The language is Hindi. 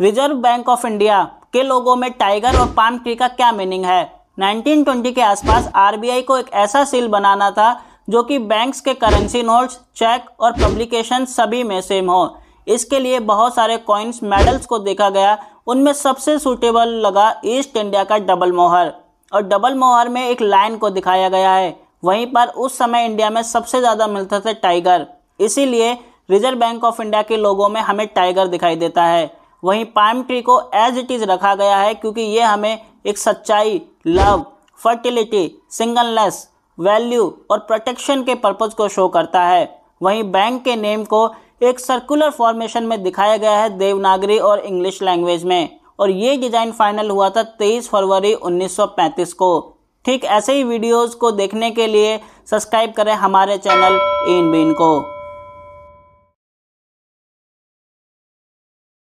रिजर्व बैंक ऑफ इंडिया के लोगों में टाइगर और पाम ट्री का क्या मीनिंग है 1920 के आसपास आरबीआई को एक ऐसा सील बनाना था जो कि बैंक्स के करेंसी नोट्स चेक और पब्लिकेशन सभी में सेम हो इसके लिए बहुत सारे कॉइन्स मेडल्स को देखा गया उनमें सबसे सूटेबल लगा ईस्ट इंडिया का डबल मोहर और डबल मोहर में एक लाइन को दिखाया गया है वहीं पर उस समय इंडिया में सबसे ज़्यादा मिलते थे टाइगर इसीलिए रिजर्व बैंक ऑफ इंडिया के लोगों में हमें टाइगर दिखाई देता है वहीं पाम ट्री को एज इट इज़ रखा गया है क्योंकि ये हमें एक सच्चाई लव फर्टिलिटी सिंगलनेस वैल्यू और प्रोटेक्शन के पर्पज़ को शो करता है वहीं बैंक के नेम को एक सर्कुलर फॉर्मेशन में दिखाया गया है देवनागरी और इंग्लिश लैंग्वेज में और ये डिज़ाइन फाइनल हुआ था 23 फरवरी 1935 को ठीक ऐसे ही वीडियोस को देखने के लिए सब्सक्राइब करें हमारे चैनल इन बीन को